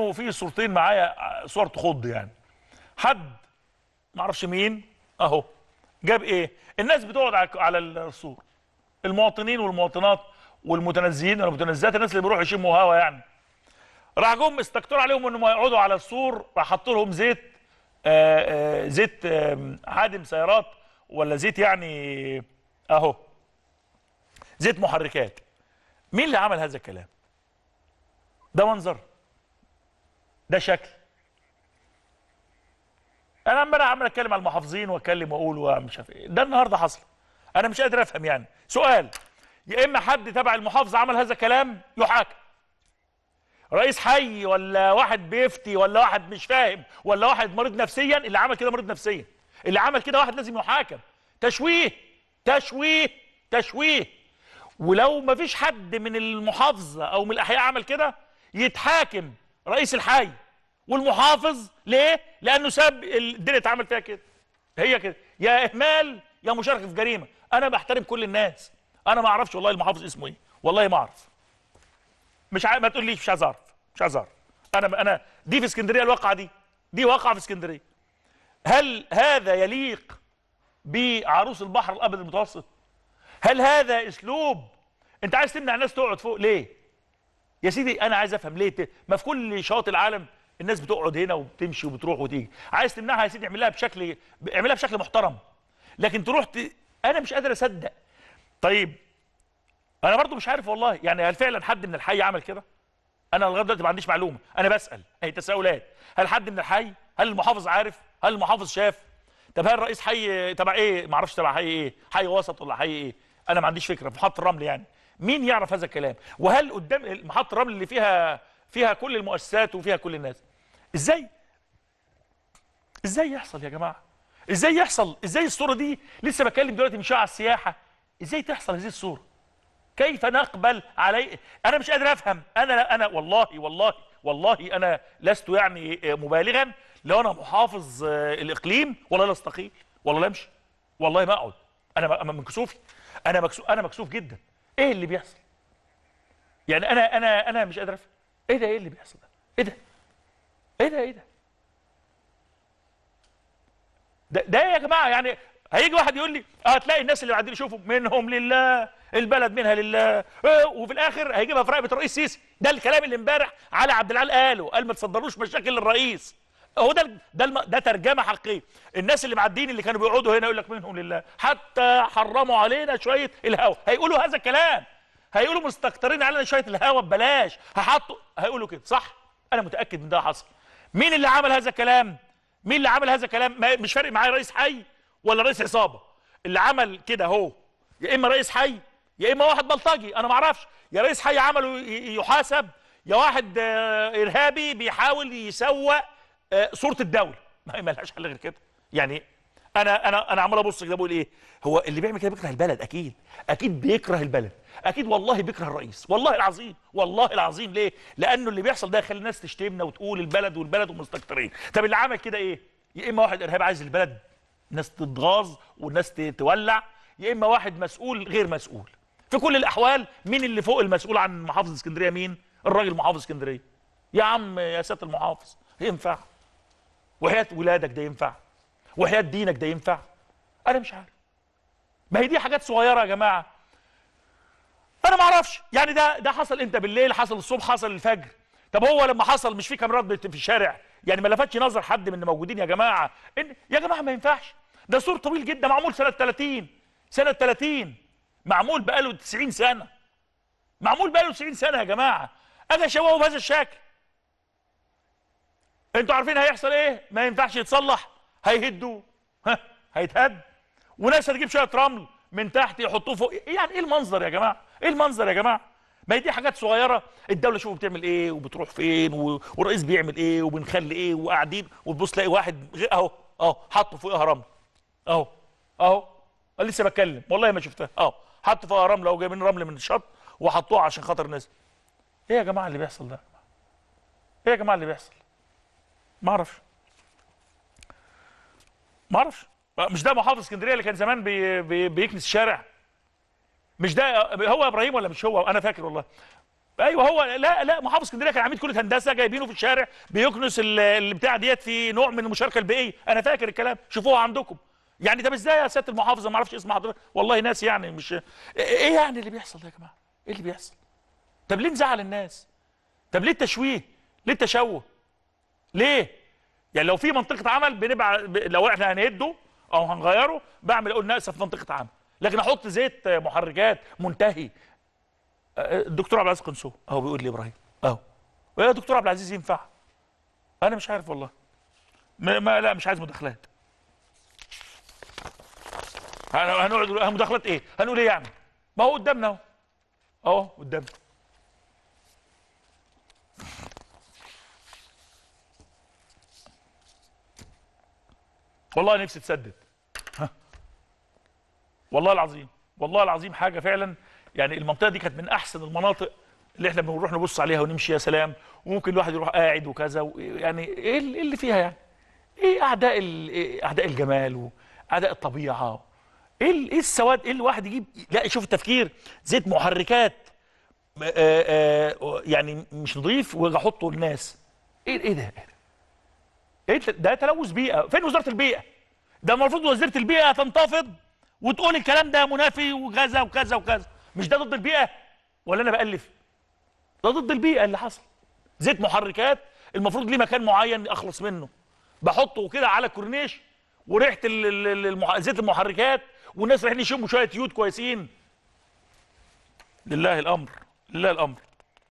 وفي صورتين معايا صور تخض يعني حد معرفش مين اهو جاب ايه الناس بتقعد على الصور المواطنين والمواطنات والمتنزهين والمتنزهات الناس اللي بيروحوا يشموا هوا يعني راح جم استكتروا عليهم انهم يقعدوا على السور راح حطوا لهم زيت آآ آه، آآ آه، زيت آآ عادم سيارات ولا زيت يعني اهو زيت محركات مين اللي عمل هذا الكلام ده منظر ده شكل انا عمال عمال اتكلم على المحافظين واتكلم واقول ومش عارف ايه ده النهارده حصل انا مش قادر افهم يعني سؤال يا اما حد تبع المحافظه عمل هذا كلام يحاكم رئيس حي ولا واحد بيفتي ولا واحد مش فاهم ولا واحد مريض نفسيا اللي عمل كده مريض نفسيا اللي عمل كده واحد لازم يحاكم تشويه تشويه تشويه ولو ما فيش حد من المحافظه او من الاحياء عمل كده يتحاكم رئيس الحي والمحافظ ليه؟ لانه ساب الدنيا اتعمل فيها كده هي كده يا اهمال يا مشاركه في جريمه انا بحترم كل الناس انا ما اعرفش والله المحافظ اسمه ايه والله ما اعرف مش ع... ما تقوليش مش عايز اعرف مش عايز اعرف انا انا دي في اسكندريه الواقعه دي دي واقعه في اسكندريه هل هذا يليق بعروس البحر الابيض المتوسط هل هذا اسلوب انت عايز تمنع الناس تقعد فوق ليه يا سيدي انا عايز افهم ليه ت... ما في كل شواطئ العالم الناس بتقعد هنا وبتمشي وبتروح وتيجي عايز تمنعها يا سيدي اعملها بشكل اعملها بشكل محترم لكن تروح ت... انا مش قادر اصدق طيب انا برضو مش عارف والله يعني هل فعلا حد من الحي عمل كده انا لغايه دلوقتي ما عنديش معلومه انا بسال اي تساؤلات هل حد من الحي هل المحافظ عارف هل المحافظ شاف طب هل الرئيس حي تبع ايه ما اعرفش تبع حي ايه حي وسط ولا حي ايه انا ما عنديش فكره في محطه الرمل يعني مين يعرف هذا الكلام وهل قدام محطه الرمل اللي فيها فيها كل المؤسسات وفيها كل الناس ازاي ازاي يحصل يا جماعه ازاي يحصل ازاي الصوره دي لسه بكلم دلوقتي من شويه على السياحه ازاي تحصل هذه الصوره كيف نقبل علي انا مش قادر افهم انا انا والله والله والله انا لست يعني مبالغا لو انا محافظ آه، الاقليم والله لا استقيل والله لا امشي والله ما اقعد انا من كسوفي انا مكسوف انا مكسوف جدا ايه اللي بيحصل يعني انا انا انا مش قادر افهم ايه ده ايه اللي بيحصل ده ايه ده ايه ده ايه ده ده, ده يا جماعه يعني هيجي واحد يقول لي هتلاقي الناس اللي بعدين يشوفوا منهم لله البلد منها لله آه، وفي الاخر هيجيبها في رقبه الرئيس السيسي ده الكلام اللي امبارح علي عبد العال قاله قال ما تصدروش مشاكل للرئيس هو ده ده ده ترجمه حقيقيه الناس اللي معديين اللي كانوا بيقعدوا هنا يقول لك منهم لله حتى حرموا علينا شويه الهوا هيقولوا هذا الكلام هيقولوا مستكترين علينا شويه الهوا ببلاش هحطوا هيقولوا كده صح انا متاكد ان ده حصل مين اللي عمل هذا الكلام مين اللي عمل هذا الكلام مش فارق معايا رئيس حي ولا رئيس عصابه اللي عمل كده اهو يا اما رئيس حي يا اما واحد بلطجي انا ما اعرفش يا رئيس حي عمله يحاسب يا واحد آه، ارهابي بيحاول يسوق آه، صوره الدوله ما مالهاش حل غير كده يعني انا انا انا عمال ابص كده بقول ايه هو اللي بيعمل كده بيكره البلد اكيد اكيد بيكره البلد اكيد والله بيكره الرئيس والله العظيم والله العظيم ليه لانه اللي بيحصل ده يخلي الناس تشتمنا وتقول البلد والبلد ومستكترين طب اللي عمل كده ايه يا اما واحد ارهاب عايز البلد ناس تتغاظ والناس تولع يا اما واحد مسؤول غير مسؤول في كل الاحوال مين اللي فوق المسؤول عن محافظه اسكندريه مين الراجل محافظ اسكندريه يا عم يا سياده المحافظ ينفع وحياه ولادك ده ينفع وحياه دينك ده ينفع انا مش عارف ما هي دي حاجات صغيره يا جماعه انا ما اعرفش يعني ده ده حصل انت بالليل حصل الصبح حصل الفجر طب هو لما حصل مش في كاميرات في الشارع يعني ما لفتش نظر حد من اللي موجودين يا جماعه ان يا جماعه ما ينفعش ده سور طويل جدا معمول سنه 30 سنه 30 معمول بقاله 90 سنه معمول بقاله 90 سنه يا جماعه اجي اشوهه بهذا الشكل انتوا عارفين هيحصل ايه ما ينفعش يتصلح هيهدوا ها هيتهد وناس هتجيب شويه رمل من تحت يحطوه فوق يعني ايه المنظر يا جماعه ايه المنظر يا جماعه ما هي دي حاجات صغيره الدوله شوفوا بتعمل ايه وبتروح فين والرئيس بيعمل ايه وبنخلي ايه وقاعدين وتبص تلاقي واحد اهو اهو حط فوقها رمل اهو اهو لسه بتكلم والله ما شفتها اهو حط فوقها رمل اهو جايبين رمل من الشط وحطوها عشان خاطر الناس ايه يا جماعه اللي بيحصل ده ايه يا جماعه اللي بيحصل ما اعرفش ما اعرفش مش ده محافظ اسكندريه اللي كان زمان بي بي بيكنس الشارع مش ده هو ابراهيم ولا مش هو انا فاكر والله ايوه هو لا لا محافظ اسكندريه كان عميد كليه هندسه جايبينه في الشارع بيكنس البتاع ديت في نوع من المشاركه البيئيه انا فاكر الكلام شوفوه عندكم يعني طب ازاي يا سياده المحافظه ما اعرفش اسم حضرتك والله ناس يعني مش إيه،, ايه يعني اللي بيحصل ده يا جماعه ايه اللي بيحصل طب ليه نزعل الناس طب ليه التشويه ليه التشوه ليه يعني لو في منطقه عمل بنبقى لو احنا هنهده او هنغيره بعمل اقول ناقصه في منطقه عمل لكن احط زيت محركات منتهي أه، أه، الدكتور عبد العزيز قنصو اهو بيقول لي ابراهيم اهو يا دكتور عبد العزيز ينفع انا مش عارف والله ما, ما لا مش عايز مداخلات هنقعد مداخلات ايه هنقول ايه يعني ما هو قدامنا اهو اهو قدامنا والله نفسي تسدد ها والله العظيم والله العظيم حاجه فعلا يعني المنطقه دي كانت من احسن المناطق اللي احنا بنروح نبص عليها ونمشي يا سلام وممكن الواحد يروح قاعد وكذا يعني إيه, ايه اللي فيها يعني ايه اعداء إيه اعداء الجمال واعداء الطبيعه ايه ايه السواد ايه الواحد يجيب لا شوف التفكير زيت محركات آآ آآ يعني مش نظيف واحطه للناس ايه ايه ده إيه ده تلوث بيئه فين وزاره البيئه ده المفروض وزيره البيئه تنتفض وتقول الكلام ده منافي وكذا وكذا وكذا مش ده ضد البيئه ولا انا بالف ده ضد البيئه اللي حصل زيت محركات المفروض ليه مكان معين اخلص منه بحطه كده على الكورنيش وريحه المح... زيت المحركات والناس رايحين يشموا شويه يود كويسين لله الامر لله الامر